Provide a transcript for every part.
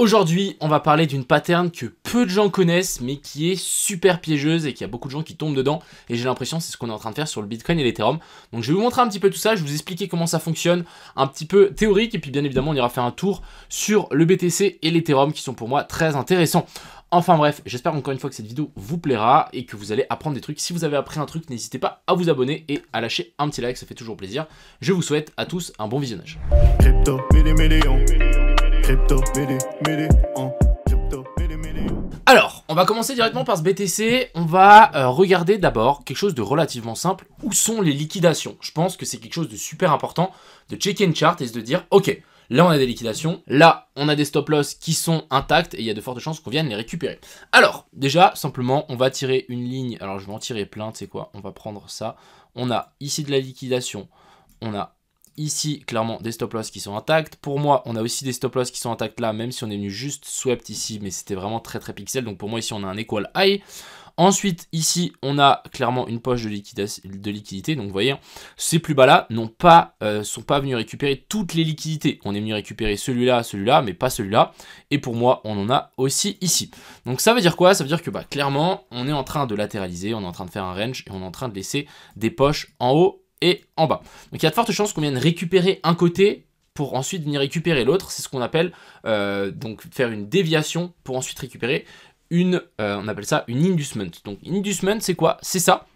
Aujourd'hui, on va parler d'une pattern que peu de gens connaissent, mais qui est super piégeuse et qui a beaucoup de gens qui tombent dedans. Et j'ai l'impression que c'est ce qu'on est en train de faire sur le Bitcoin et l'Ethereum. Donc je vais vous montrer un petit peu tout ça, je vais vous expliquer comment ça fonctionne, un petit peu théorique, et puis bien évidemment on ira faire un tour sur le BTC et l'Ethereum qui sont pour moi très intéressants. Enfin bref, j'espère encore une fois que cette vidéo vous plaira et que vous allez apprendre des trucs. Si vous avez appris un truc, n'hésitez pas à vous abonner et à lâcher un petit like, ça fait toujours plaisir. Je vous souhaite à tous un bon visionnage. Crypto, alors, on va commencer directement par ce BTC. On va euh, regarder d'abord quelque chose de relativement simple. Où sont les liquidations Je pense que c'est quelque chose de super important de checker une chart et de dire, ok, Là, on a des liquidations. Là, on a des stop-loss qui sont intacts et il y a de fortes chances qu'on vienne les récupérer. Alors, déjà, simplement, on va tirer une ligne. Alors, je vais en tirer plein, tu sais quoi On va prendre ça. On a ici de la liquidation. On a Ici, clairement, des stop loss qui sont intacts. Pour moi, on a aussi des stop loss qui sont intacts là, même si on est venu juste swept ici, mais c'était vraiment très très pixel. Donc pour moi, ici, on a un equal high. Ensuite, ici, on a clairement une poche de, liquidité. Donc, vous voyez, ces plus bas-là ne euh, sont pas venus récupérer toutes les liquidités. On est venu récupérer celui-là, celui-là, mais pas celui-là. Et pour moi, on en a aussi ici. Donc, ça veut dire quoi Ça veut dire que, bah, clairement, on est en train de latéraliser, on est en train de faire un range et on est en train de laisser des poches en haut et en bas. Donc il y a de fortes chances qu'on vienne récupérer un côté pour ensuite venir récupérer l'autre. C'est ce qu'on appelle euh, donc faire une déviation pour ensuite récupérer une, euh, on appelle ça une inducement. Donc inducement, c'est quoi C'est ça.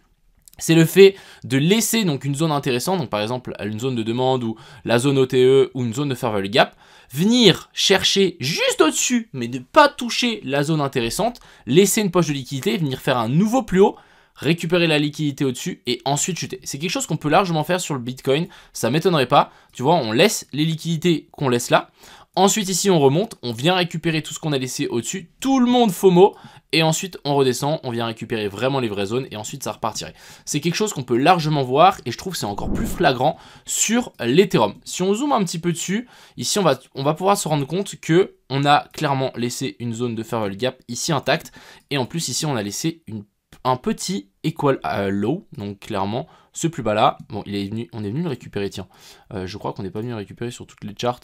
C'est le fait de laisser donc une zone intéressante, donc par exemple une zone de demande ou la zone OTE ou une zone de fair gap, venir chercher juste au-dessus, mais ne pas toucher la zone intéressante, laisser une poche de liquidité, venir faire un nouveau plus haut, récupérer la liquidité au-dessus et ensuite chuter. C'est quelque chose qu'on peut largement faire sur le Bitcoin, ça m'étonnerait pas. Tu vois, on laisse les liquidités qu'on laisse là. Ensuite ici on remonte, on vient récupérer tout ce qu'on a laissé au-dessus, tout le monde FOMO, et ensuite on redescend, on vient récupérer vraiment les vraies zones, et ensuite ça repartirait. C'est quelque chose qu'on peut largement voir, et je trouve c'est encore plus flagrant sur l'Ethereum. Si on zoome un petit peu dessus, ici on va, on va pouvoir se rendre compte que on a clairement laissé une zone de farewell gap ici intacte, et en plus ici on a laissé une un petit equal à low, donc clairement, ce plus bas là, bon, il est venu, on est venu le récupérer, tiens, euh, je crois qu'on n'est pas venu le récupérer sur toutes les charts,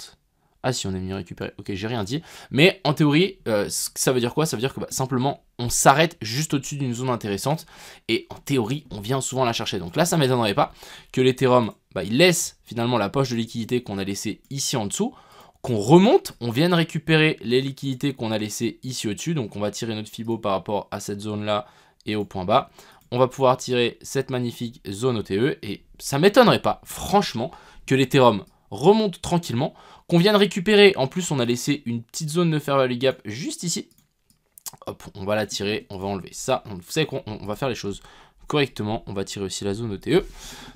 ah si, on est venu récupérer, ok, j'ai rien dit, mais en théorie, euh, ça veut dire quoi Ça veut dire que bah, simplement, on s'arrête juste au-dessus d'une zone intéressante, et en théorie, on vient souvent la chercher, donc là, ça m'étonnerait pas que l'Ethereum, bah, il laisse finalement la poche de liquidité qu'on a laissée ici en dessous, qu'on remonte, on vienne récupérer les liquidités qu'on a laissées ici au-dessus. Donc on va tirer notre FIBO par rapport à cette zone-là et au point bas, on va pouvoir tirer cette magnifique zone OTE et ça m'étonnerait pas, franchement, que l'Ethereum remonte tranquillement, qu'on vienne récupérer, en plus on a laissé une petite zone de fair value gap juste ici, hop, on va la tirer, on va enlever ça, vous savez qu'on va faire les choses correctement, on va tirer aussi la zone OTE,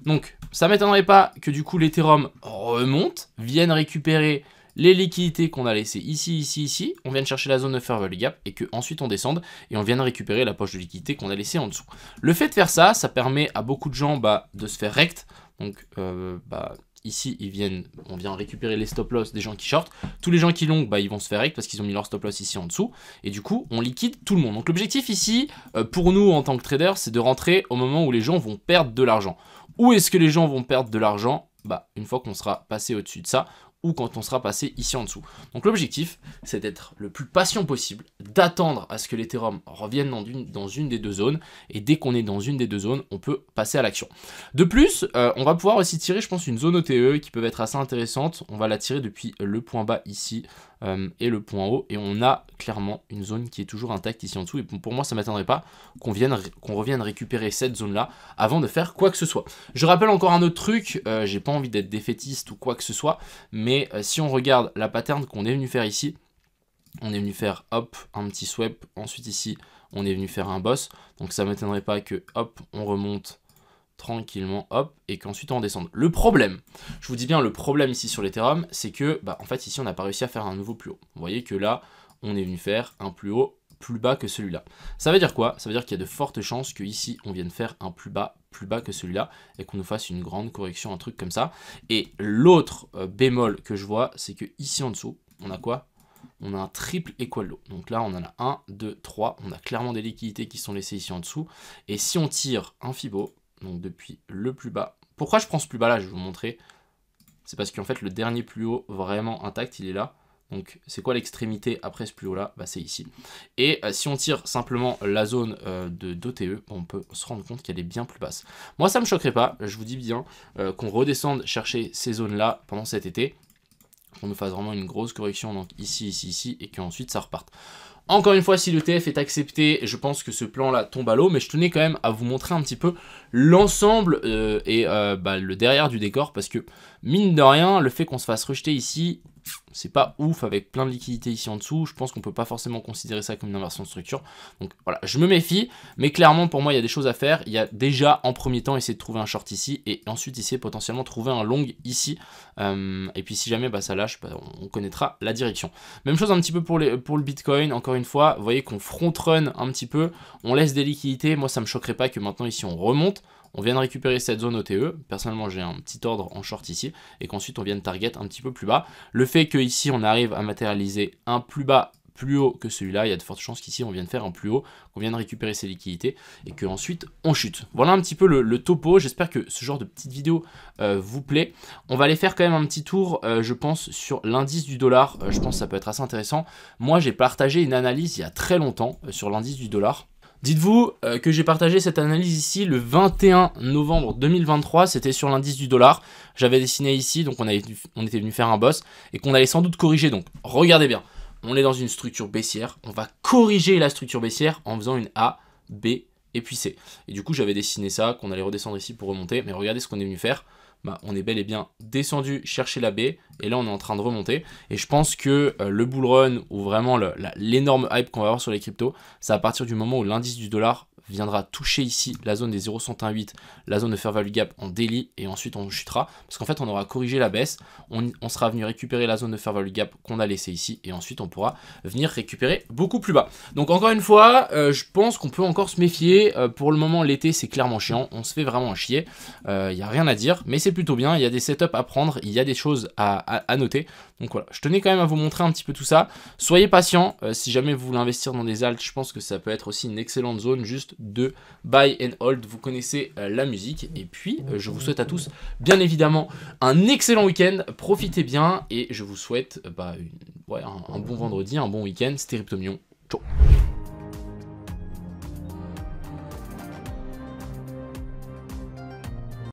donc ça m'étonnerait pas que du coup l'Ethereum remonte, vienne récupérer les liquidités qu'on a laissées ici, ici, ici, on vient de chercher la zone de fair gap et que ensuite on descende et on vient de récupérer la poche de liquidité qu'on a laissée en dessous. Le fait de faire ça, ça permet à beaucoup de gens bah, de se faire rect. Donc, euh, bah, ici, ils viennent, on vient récupérer les stop loss des gens qui shortent. Tous les gens qui longent, bah, ils vont se faire rect parce qu'ils ont mis leur stop loss ici en dessous. Et du coup, on liquide tout le monde. Donc l'objectif ici, euh, pour nous en tant que trader, c'est de rentrer au moment où les gens vont perdre de l'argent. Où est-ce que les gens vont perdre de l'argent bah, une fois qu'on sera passé au-dessus de ça, ou quand on sera passé ici en dessous. Donc l'objectif, c'est d'être le plus patient possible, d'attendre à ce que l'Ethereum revienne dans une, des deux zones, et dès qu'on est dans une des deux zones, on peut passer à l'action. De plus, euh, on va pouvoir aussi tirer, je pense, une zone OTE qui peut être assez intéressante. On va la tirer depuis le point bas ici euh, et le point haut, et on a clairement une zone qui est toujours intacte ici en dessous, et pour moi, ça ne m'attendrait pas qu'on revienne récupérer cette zone-là avant de faire quoi que ce soit. Je rappelle encore un autre truc, euh, j'ai pas envie d'être défaitiste ou quoi que ce soit, mais et euh, si on regarde la pattern qu'on est venu faire ici, on est venu faire hop, un petit sweep, ensuite ici, on est venu faire un boss, donc ça ne m'étonnerait pas que hop, on remonte tranquillement, hop, et qu'ensuite on descende. Le problème, je vous dis bien le problème ici sur l'Ethereum, c'est que, bah, en fait ici on n'a pas réussi à faire un nouveau plus haut. Vous voyez que là, on est venu faire un plus haut plus bas que celui-là. Ça veut dire quoi Ça veut dire qu'il y a de fortes chances que ici on vienne faire un plus bas plus bas que celui-là et qu'on nous fasse une grande correction, un truc comme ça. Et l'autre euh, bémol que je vois, c'est que ici en dessous, on a quoi on a un triple equal Donc là, on en a 1, 2, 3. On a clairement des liquidités qui sont laissées ici en dessous. Et si on tire un FIBO, donc depuis le plus bas. Pourquoi je prends ce plus bas là Je vais vous montrer. C'est parce qu'en fait, le dernier plus haut vraiment intact, il est là. Donc c'est quoi l'extrémité après ce plus haut là bah, C'est ici. Et euh, si on tire simplement la zone euh, de d'OTE, on peut se rendre compte qu'elle est bien plus basse. Moi ça me choquerait pas, je vous dis bien, euh, qu'on redescende chercher ces zones là pendant cet été, qu'on nous fasse vraiment une grosse correction donc ici, ici, ici, et qu'ensuite ça reparte. Encore une fois, si le TF est accepté, je pense que ce plan-là tombe à l'eau, mais je tenais quand même à vous montrer un petit peu l'ensemble et bah, le derrière du décor, parce que mine de rien, le fait qu'on se fasse rejeter ici, c'est pas ouf avec plein de liquidités ici en dessous. Je pense qu'on peut pas forcément considérer ça comme une inversion de structure. Donc voilà, je me méfie, mais clairement pour moi il y a des choses à faire. Il y a déjà en premier temps essayer de trouver un short ici et ensuite essayer potentiellement trouver un long ici. Euh, et puis si jamais bah, ça lâche, bah, on connaîtra la direction. Même chose un petit peu pour, pour le Bitcoin. Encore une fois, vous voyez qu'on front run un petit peu, on laisse des liquidités. Moi ça me choquerait pas que maintenant ici on remonte on vient de récupérer cette zone OTE, personnellement j'ai un petit ordre en short ici, et qu'ensuite on vient de target un petit peu plus bas. Le fait que ici on arrive à matérialiser un plus bas plus haut que celui-là, il y a de fortes chances qu'ici on vienne faire un plus haut, qu'on vienne récupérer ses liquidités et qu'ensuite on chute. Voilà un petit peu le, topo, j'espère que ce genre de petite vidéo euh, vous plaît. On va aller faire quand même un petit tour, euh, je pense, sur l'indice du dollar, euh, je pense que ça peut être assez intéressant. Moi j'ai partagé une analyse il y a très longtemps sur l'indice du dollar. Dites-vous euh, que j'ai partagé cette analyse ici le 21 novembre 2023, c'était sur l'indice du dollar. J'avais dessiné ici, donc on, on était venu faire un boss et qu'on allait sans doute corriger. Donc regardez bien, on est dans une structure baissière, on va corriger la structure baissière en faisant une A, B et puis C. Et du coup j'avais dessiné ça, qu'on allait redescendre ici pour remonter, mais regardez ce qu'on est venu faire. Bah, on est bel et bien descendu chercher la baie, et là on est en train de remonter. Et je pense que euh, le bull run, ou vraiment l'énorme hype qu'on va avoir sur les cryptos, c'est à partir du moment où l'indice du dollar viendra toucher ici la zone des 0,118, la zone de fair value gap en daily et ensuite on chutera parce qu'en fait on aura corrigé la baisse, on, sera venu récupérer la zone de fair value gap qu'on a laissé ici et ensuite on pourra venir récupérer beaucoup plus bas. Donc encore une fois, euh, je pense qu'on peut encore se méfier. Euh, pour le moment l'été c'est clairement chiant, on se fait vraiment chier, il euh, n'y a rien à dire, mais c'est plutôt bien, il y a des setups à prendre, il y a des choses à, noter. Donc voilà, je tenais quand même à vous montrer un petit peu tout ça. Soyez patient, si jamais vous voulez investir dans des altes, je pense que ça peut être aussi une excellente zone juste de Buy and Hold. Vous connaissez euh, la musique. Et puis, euh, je vous souhaite à tous, bien évidemment, un excellent week-end. Profitez bien et je vous souhaite euh, bah, un, bon vendredi, un bon week-end. C'était Ciao